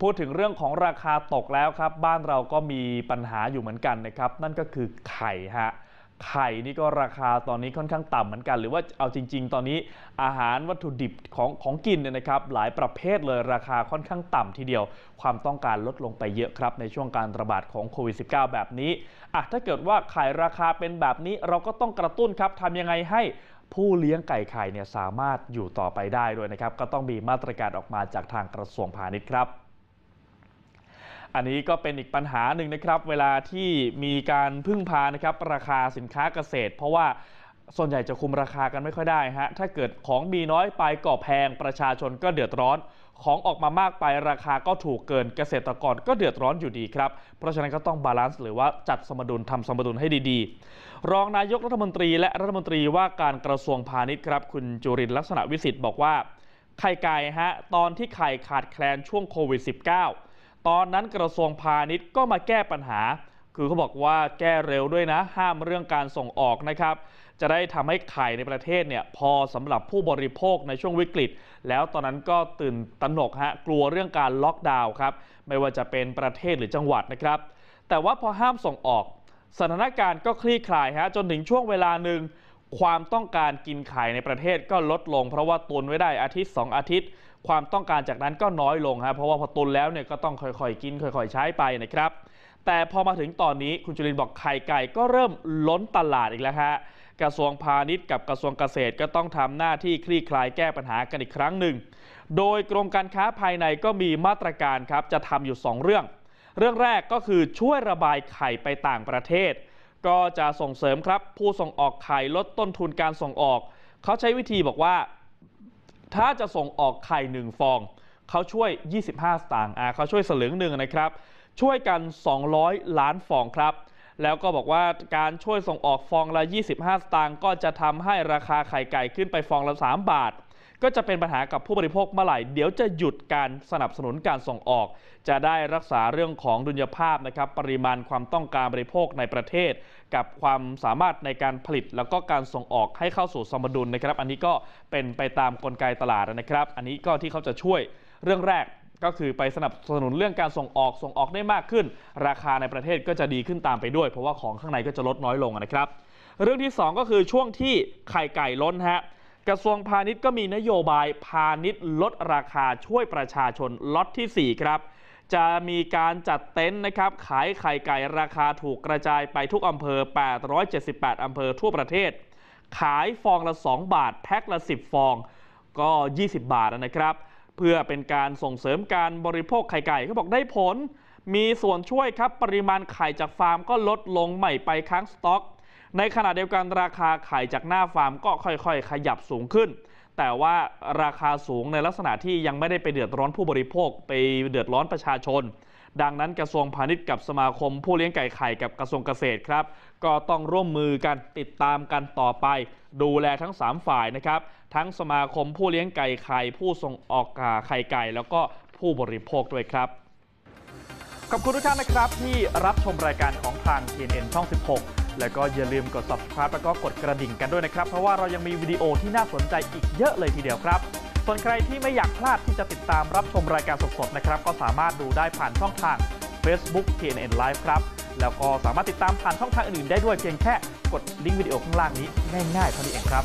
พูดถึงเรื่องของราคาตกแล้วครับ บ้านเราก็มีปัญหาอยู่เหมือนกันนะครับ นั่นก็คือไข่ฮะไข่นี่ก็ราคาตอนนี้ค่อนข้างต่ำเหมือนกันหรือว่าเอาจริง ๆ ตอนนี้อาหารวัตถุดิบของของกินเนี่ยนะครับ หลายประเภทเลยราคาค่อนข้างต่ำทีเดียวความต้องการลดลงไปเยอะครับ ในช่วงการระบาดของโควิด -19 แบบนี้อ่ะถ้าเกิดว่าไข่ราคาเป็นแบบนี้เราก็ต้องกระตุ้นครับทำยังไงให้ผู้เลี้ยงไก่ไข่เนี่ยสามารถอยู่ต่อไปได้ด้วยนะครับ ก็ต้องมีมาตรการออกมาจากทางกระทรวงพาณิชย์ครับอันนี้ก็เป็นอีกปัญหาหนึ่งนะครับ เวลาที่มีการพึ่งพานะครับราคาสินค้าเกษตร เพราะว่าส่วนใหญ่จะคุมราคากันไม่ค่อยได้ฮะถ้าเกิดของมีน้อยไปก็แพงประชาชนก็เดือดร้อนของออกมามากไปราคาก็ถูกเกินเกษตรกรก็เดือดร้อนอยู่ดีครับ เพราะฉะนั้นก็ต้องบาลานซ์หรือว่าจัดสมดุลทำสมดุลให้ดีๆ รองนายกรัฐมนตรีและรัฐมนตรีว่าการกระทรวงพาณิชย์ครับคุณจุรินลักษณะวิสิทธิ์ บอกว่าไข่ไก่ฮะตอนที่ไข่ขาดแคลนช่วงโควิด -19 ตอนนั้นกระทรวงพาณิชย์ก็มาแก้ปัญหา คือเขาบอกว่าแก้เร็วด้วยนะ ห้ามเรื่องการส่งออกนะครับ จะได้ทำให้ไข่ในประเทศเนี่ยพอสำหรับผู้บริโภคในช่วงวิกฤต แล้วตอนนั้นก็ตื่นตระหนกฮะ กลัวเรื่องการล็อกดาวน์ครับ ไม่ว่าจะเป็นประเทศหรือจังหวัดนะครับ แต่ว่าพอห้ามส่งออกสถานการณ์ก็คลี่คลายฮะ จนถึงช่วงเวลาหนึ่งความต้องการกินไข่ในประเทศก็ลดลง เพราะว่าตุนไว้ได้อาทิตย์ 2 อาทิตย์ความต้องการจากนั้นก็น้อยลงครับเพราะว่าพอตุนแล้วเนี่ย ก็ต้องค่อยๆกิน ค่อยๆใช้ไปนะครับ แต่พอมาถึงตอนนี้คุณจุลินบอกไข่ไก่ก็เริ่มล้นตลาดอีกแล้วฮะกระทรวงพาณิชย์กับกระทรวงเกษตรก็ต้องทำหน้าที่คลี่คลายแก้ปัญหากันอีกครั้งหนึ่งโดยกรมการค้าภายในก็มีมาตรการครับจะทำอยู่ 2 เรื่อง เรื่องแรกก็คือช่วยระบายไข่ไปต่างประเทศ ก็จะส่งเสริมครับผู้ส่งออกไข่ลดต้นทุนการส่งออก เขาใช้วิธีบอกว่าถ้าจะส่งออกไข่ 1 ฟองเขาช่วย 25 สตางค์่าเขาช่วยสลึงหนึ่งนะครับ ช่วยกัน 200 ล้านฟองครับ แล้วก็บอกว่าการช่วยส่งออกฟองละ 25 สตางค์ก็จะทำให้ราคาไข่ไก่ขึ้นไปฟองละ 3 บาทก็จะเป็นปัญหากับผู้บริโภคเมื่อไหร่เดี๋ยวจะหยุดการสนับสนุนการส่งออก จะได้รักษาเรื่องของดุลยภาพนะครับ ปริมาณความต้องการบริโภคในประเทศ กับความสามารถในการผลิตแล้วก็การส่งออกให้เข้าสู่สมดุลนะครับ อันนี้ก็เป็นไปตามกลไกตลาดนะครับ อันนี้ก็ที่เขาจะช่วยเรื่องแรกก็คือไปสนับสนุนเรื่องการส่งออกส่งออกได้มากขึ้น ราคาในประเทศก็จะดีขึ้นตามไปด้วยเพราะว่าของข้างในก็จะลดน้อยลงนะครับ เรื่องที่ 2 ก็คือช่วงที่ไข่ไก่ล้นฮะกระทรวงพาณิชย์ก็มีนโยบายพาณิชย์ลดราคาช่วยประชาชนล็อตที่4ครับจะมีการจัดเต็นท์นะครับขายไข่ไก่ราคาถูกกระจายไปทุกอำเภอ 878 อำเภอทั่วประเทศ ขายฟองละ 2 บาทแพ็คละ 10 ฟองก็ 20 บาทนะครับ เพื่อเป็นการส่งเสริมการบริโภคไข่ไก่เขาบอกได้ผล มีส่วนช่วยครับปริมาณไข่จากฟาร์มก็ลดลงใหม่ไปค้างสต็อกในขณะเดียวกันราคาไข่จากหน้าฟาร์มก็ค่อยๆ ขยับสูงขึ้น แต่ว่าราคาสูงในลักษณะที่ยังไม่ได้ไปเดือดร้อนผู้บริโภค ไปเดือดร้อนประชาชน ดังนั้นกระทรวงพาณิชย์กับสมาคมผู้เลี้ยงไก่ไข่กับกระทรวงเกษตรครับ ก็ต้องร่วมมือกันติดตามกันต่อไป ดูแลทั้ง 3 ฝ่ายนะครับ ทั้งสมาคมผู้เลี้ยงไก่ไข่ผู้ส่งออกไข่ไก่แล้วก็ผู้บริโภคด้วยครับขอบคุณทุกท่านนะครับที่รับชมรายการของทาง TNN ช่อง16แล้วก็อย่าลืมกด subscribe แล้วก็กดกระดิ่งกันด้วยนะครับเพราะว่าเรายังมีวิดีโอที่น่าสนใจอีกเยอะเลยทีเดียวครับ ส่วนใครที่ไม่อยากพลาดที่จะติดตามรับชมรายการสดๆนะครับก็สามารถดูได้ผ่านช่องทาง Facebook TNN Live ครับ แล้วก็สามารถติดตามผ่านช่องทางอื่นๆได้ด้วยเพียงแค่ กดลิงก์วิดีโอข้างล่างนี้ง่ายๆเท่านี้เองครับ